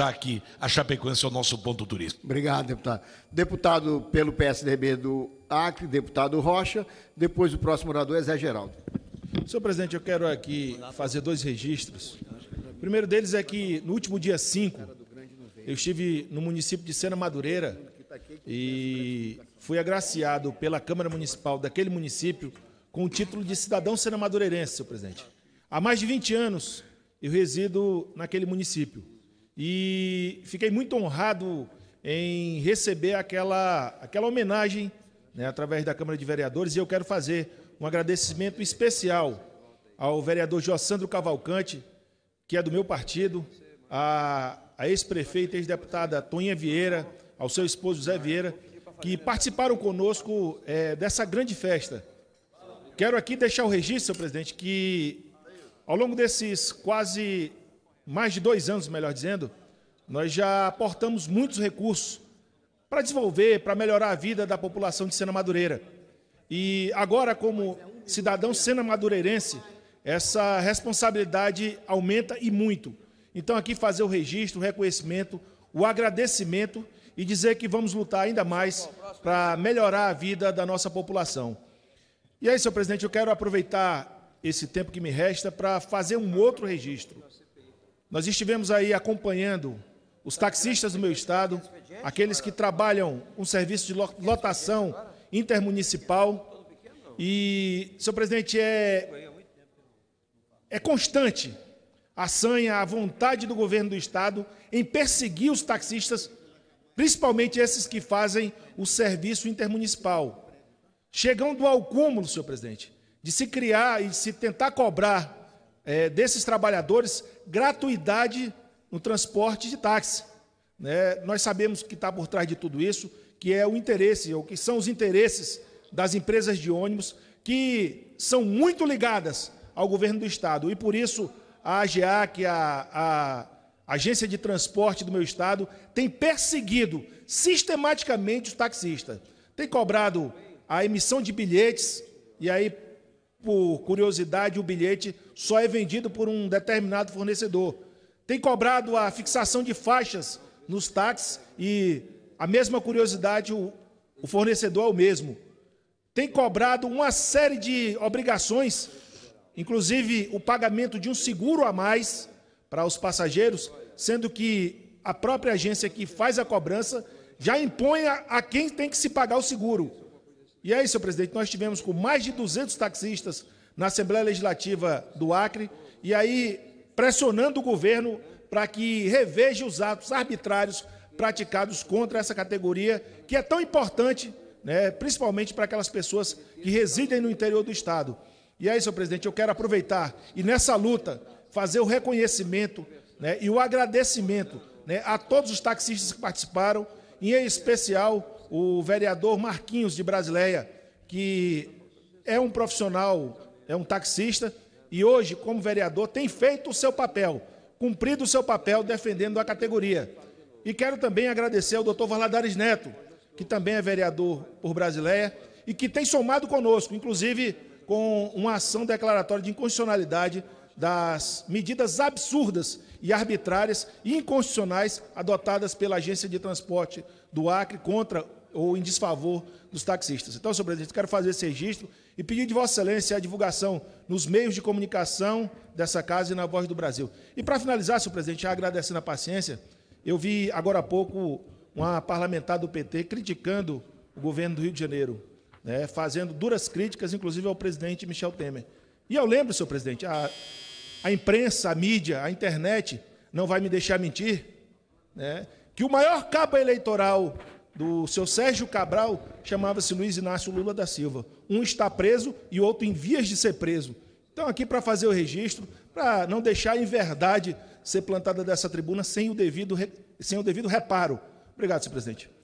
já tá que a Chapecoense é o nosso ponto turístico. Obrigado, deputado. Deputado pelo PSDB do Acre, deputado Rocha. Depois, o próximo orador é Zé Geraldo. Senhor presidente, eu quero aqui fazer dois registros. O primeiro deles é que no último dia 5, eu estive no município de Sena Madureira e fui agraciado pela Câmara Municipal daquele município com o título de cidadão Sena Madureirense, senhor presidente. Há mais de 20 anos eu resido naquele município e fiquei muito honrado em receber aquela, aquela homenagem né, através da Câmara de Vereadores e eu quero fazer um agradecimento especial ao vereador Jossandro Cavalcante, que é do meu partido, a, a ex-prefeita, ex-deputada Tonha Vieira, ao seu esposo José Vieira, que participaram conosco é, dessa grande festa. Quero aqui deixar o registro, senhor presidente, que ao longo desses quase mais de dois anos, melhor dizendo, nós já aportamos muitos recursos para desenvolver, para melhorar a vida da população de Sena Madureira. E agora, como cidadão Sena Madureirense, essa responsabilidade aumenta e muito. Então, aqui fazer o registro, o reconhecimento, o agradecimento e dizer que vamos lutar ainda mais para melhorar a vida da nossa população. E aí, senhor presidente, eu quero aproveitar esse tempo que me resta para fazer um outro registro. Nós estivemos aí acompanhando os taxistas do meu estado, aqueles que trabalham um serviço de lotação intermunicipal. E, senhor presidente, é, é constante a sanha, a vontade do governo do estado em perseguir os taxistas, principalmente esses que fazem o serviço intermunicipal. Chegando ao cúmulo, senhor presidente, de se criar e se tentar cobrar é, desses trabalhadores gratuidade no transporte de táxi. Né? Nós sabemos que está por trás de tudo isso, que é o interesse, ou que são os interesses das empresas de ônibus, que são muito ligadas ao governo do Estado. E por isso a AGEAC, é a, a Agência de Transporte do meu Estado, tem perseguido sistematicamente os taxistas. Tem cobrado a emissão de bilhetes, e aí por curiosidade, o bilhete só é vendido por um determinado fornecedor. Tem cobrado a fixação de faixas nos táxis e a mesma curiosidade, o, o fornecedor é o mesmo. Tem cobrado uma série de obrigações, inclusive o pagamento de um seguro a mais para os passageiros, sendo que a própria agência que faz a cobrança já impõe a, a quem tem que se pagar o seguro. E aí, senhor presidente, nós tivemos com mais de 200 taxistas na Assembleia Legislativa do Acre, e aí pressionando o governo para que reveja os atos arbitrários praticados contra essa categoria, que é tão importante, né, principalmente para aquelas pessoas que residem no interior do Estado. E aí, senhor presidente, eu quero aproveitar e nessa luta fazer o reconhecimento né, e o agradecimento né, a todos os taxistas que participaram, em especial o vereador Marquinhos de Brasileia, que é um profissional, é um taxista, e hoje, como vereador, tem feito o seu papel, cumprido o seu papel defendendo a categoria. E quero também agradecer ao doutor Valadares Neto, que também é vereador por Brasileia e que tem somado conosco, inclusive com uma ação declaratória de inconstitucionalidade das medidas absurdas e arbitrárias e inconstitucionais adotadas pela Agência de Transporte do Acre contra ou em desfavor dos taxistas. Então, senhor presidente, quero fazer esse registro e pedir de Vossa Excelência a divulgação nos meios de comunicação dessa casa e na voz do Brasil. E para finalizar, senhor presidente, já agradecendo a paciência, eu vi agora há pouco uma parlamentar do PT criticando o governo do Rio de Janeiro, né, fazendo duras críticas, inclusive ao presidente Michel Temer. E eu lembro, senhor presidente, a, a imprensa, a mídia, a internet não vai me deixar mentir, né, que o maior cabo eleitoral do seu Sérgio Cabral chamava-se Luiz Inácio Lula da Silva. Um está preso e outro em vias de ser preso. Então, aqui para fazer o registro, para não deixar em verdade ser plantada dessa tribuna sem o devido, sem o devido reparo. Obrigado, senhor presidente.